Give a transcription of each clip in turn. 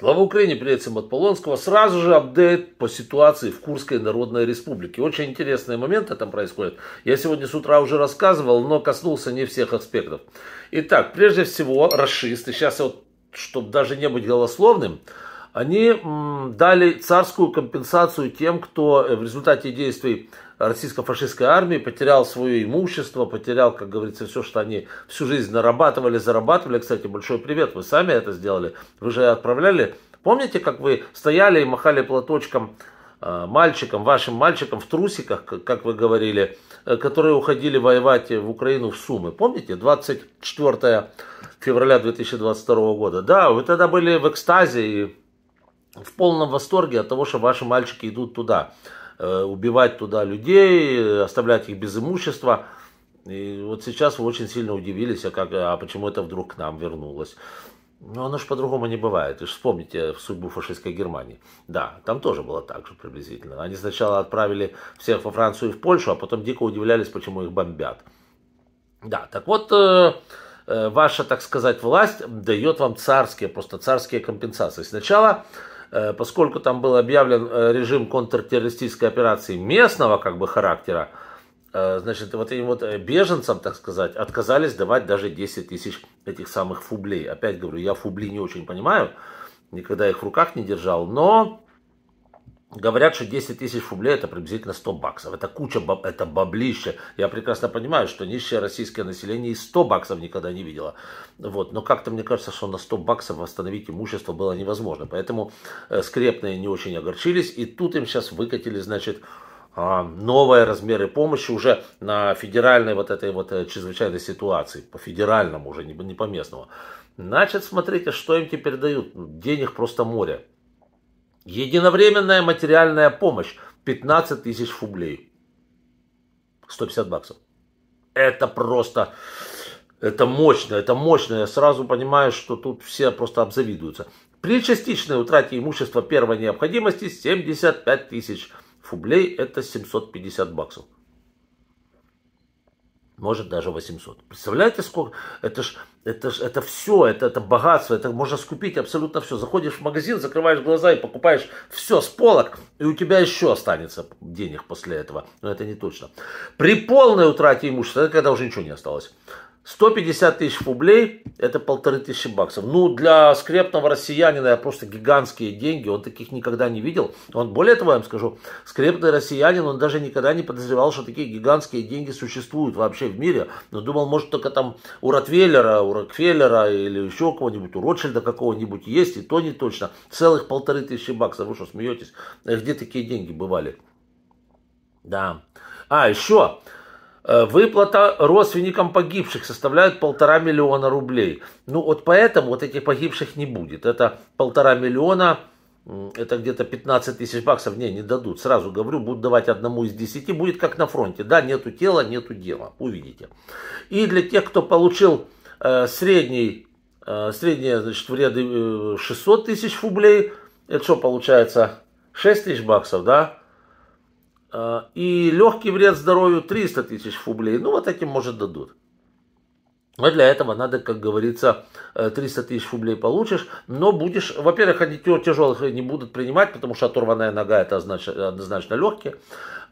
Украине Украины приветствуем от Полонского. Сразу же апдейт по ситуации в Курской Народной Республике. Очень интересные моменты там происходят. Я сегодня с утра уже рассказывал, но коснулся не всех аспектов. Итак, прежде всего, расисты, сейчас вот, чтобы даже не быть голословным, они м, дали царскую компенсацию тем, кто э, в результате действий российско-фашистской армии, потерял свое имущество, потерял, как говорится, все, что они всю жизнь нарабатывали, зарабатывали. Кстати, большой привет, вы сами это сделали. Вы же отправляли, помните, как вы стояли и махали платочком э, мальчикам, вашим мальчикам в трусиках, как вы говорили, э, которые уходили воевать в Украину в Сумы. Помните, 24 февраля 2022 года? Да, вы тогда были в экстазе и в полном восторге от того, что ваши мальчики идут туда. Э, убивать туда людей, оставлять их без имущества. И вот сейчас вы очень сильно удивились, а, как, а почему это вдруг к нам вернулось. Но ну, оно же по-другому не бывает. Вы же вспомните судьбу фашистской Германии. Да, там тоже было так же приблизительно. Они сначала отправили всех во Францию и в Польшу, а потом дико удивлялись, почему их бомбят. Да, так вот, э, э ваша, так сказать, власть дает вам царские, просто царские компенсации. Сначала Э, поскольку там был объявлен э, режим контртеррористической операции местного как бы характера, э, значит, вот этим вот беженцам, так сказать, отказались давать даже 10 тысяч этих самых фублей. Опять говорю, я фубли не очень понимаю, никогда их в руках не держал, но Говорят, что 10 тысяч рублей это приблизительно 100 баксов. Это куча, это баблище. Я прекрасно понимаю, что нищее российское население и 100 баксов никогда не видело. Вот. Но как-то мне кажется, что на 100 баксов восстановить имущество было невозможно. Поэтому э, скрепные не очень огорчились. И тут им сейчас выкатили, значит, а, новые размеры помощи уже на федеральной вот этой вот э, чрезвычайной ситуации, по федеральному уже, не по местному. Значит, смотрите, что им теперь дают. Денег просто море. Единовременная материальная помощь 15 тысяч фублей. 150 баксов. Это просто... Это мощно, это мощно. Я сразу понимаю, что тут все просто обзавидуются. При частичной утрате имущества первой необходимости 75 тысяч фублей, это 750 баксов может даже 800. Представляете, сколько? Это ж, это ж, это все, это, это богатство, это можно скупить абсолютно все. Заходишь в магазин, закрываешь глаза и покупаешь все с полок, и у тебя еще останется денег после этого. Но это не точно. При полной утрате имущества, это когда уже ничего не осталось. 150 тысяч рублей – это полторы тысячи баксов. Ну, для скрепного россиянина это просто гигантские деньги. Он таких никогда не видел. Он, более того, я вам скажу, скрепный россиянин, он даже никогда не подозревал, что такие гигантские деньги существуют вообще в мире. Но думал, может, только там у Ротвейлера, у Рокфеллера или еще кого-нибудь, у Ротшильда какого-нибудь есть, и то не точно. Целых полторы тысячи баксов. Вы что, смеетесь? Э, где такие деньги бывали? Да. А, еще Э, выплата родственникам погибших составляет полтора миллиона рублей. Ну вот поэтому вот этих погибших не будет. Это полтора миллиона, это где-то 15 тысяч баксов. Не, не дадут. Сразу говорю, будут давать одному из десяти. Будет как на фронте. Да, нету тела, нету дела. Увидите. И для тех, кто получил э, средний, э, средние значит, вреды 600 э, тысяч рублей, это что получается? 6 тысяч баксов, да? Э, и легкий вред здоровью 300 тысяч рублей. Ну, вот таким, может, дадут. Но для этого надо, как говорится, 300 э, тысяч рублей получишь, но будешь, во-первых, они тяжелых не будут принимать, потому что оторванная нога это однозначно легкие.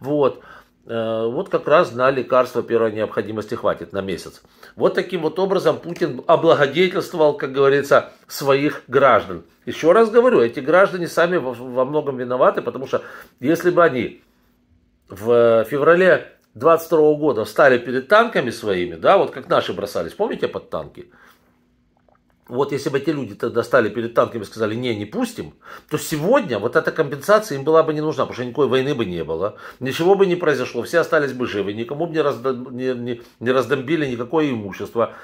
Вот. Э, вот как раз на лекарства первой необходимости хватит на месяц. Вот таким вот образом Путин облагодетельствовал, как говорится, своих граждан. Еще раз говорю, эти граждане сами во многом виноваты, потому что если бы они в феврале 22 года встали перед танками своими, да, вот как наши бросались, помните, под танки? Вот если бы эти люди тогда стали перед танками и сказали, не, не пустим, то сегодня вот эта компенсация им была бы не нужна, потому что никакой войны бы не было, ничего бы не произошло, все остались бы живы, никому бы не, разд... не, не, не раздомбили никакое имущество.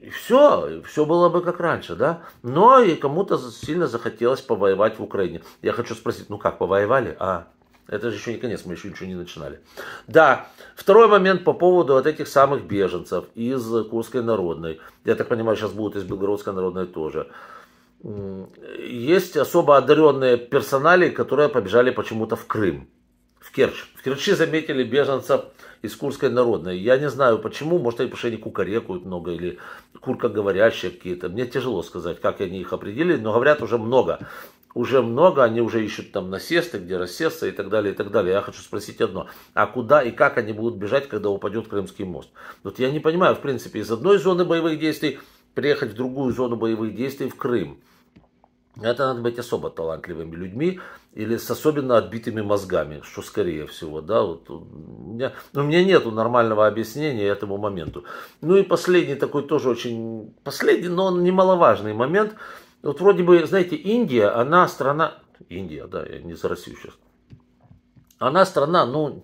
И все, все было бы как раньше, да? Но и кому-то сильно захотелось повоевать в Украине. Я хочу спросить, ну как, повоевали? А, это же еще не конец, мы еще ничего не начинали. Да, второй момент по поводу вот этих самых беженцев из Курской народной. Я так понимаю, сейчас будут из Белгородской народной тоже. Есть особо одаренные персонали, которые побежали почему-то в Крым, в Керчь. В Керчи заметили беженцев из Курской народной. Я не знаю почему, может они потому что они кукарекают много или курка говорящие какие-то. Мне тяжело сказать, как они их определили, но говорят уже много уже много, они уже ищут там насесты, где рассесться и так далее, и так далее. Я хочу спросить одно, а куда и как они будут бежать, когда упадет Крымский мост? Вот я не понимаю, в принципе, из одной зоны боевых действий приехать в другую зону боевых действий, в Крым. Это надо быть особо талантливыми людьми или с особенно отбитыми мозгами, что скорее всего, да, вот у меня, у меня нету нормального объяснения этому моменту. Ну и последний такой тоже очень, последний, но он немаловажный момент – вот вроде бы, знаете, Индия, она страна... Индия, да, я не Россию сейчас. Она страна, ну,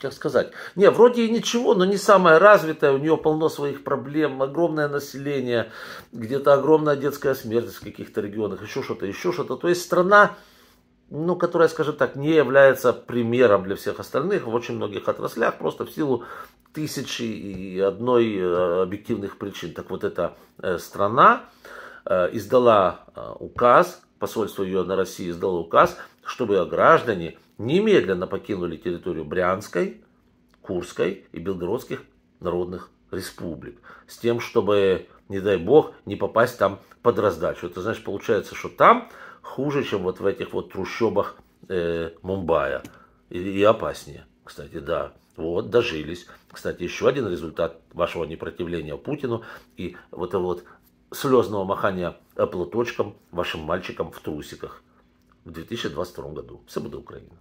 как сказать, не, вроде и ничего, но не самая развитая, у нее полно своих проблем, огромное население, где-то огромная детская смертность в каких-то регионах, еще что-то, еще что-то. То есть страна, ну, которая, скажем так, не является примером для всех остальных в очень многих отраслях, просто в силу тысячи и одной э, объективных причин. Так вот, эта э, страна, Э, издала э, указ, посольство ее на России издало указ, чтобы ее граждане немедленно покинули территорию Брянской, Курской и Белгородских народных республик. С тем, чтобы, не дай бог, не попасть там под раздачу. Это значит, получается, что там хуже, чем вот в этих вот трущобах э, Мумбая. И, и опаснее, кстати, да. Вот, дожились. Кстати, еще один результат вашего непротивления Путину и вот, вот слезного махания платочком вашим мальчикам в трусиках в 2022 году. Все буде Україна!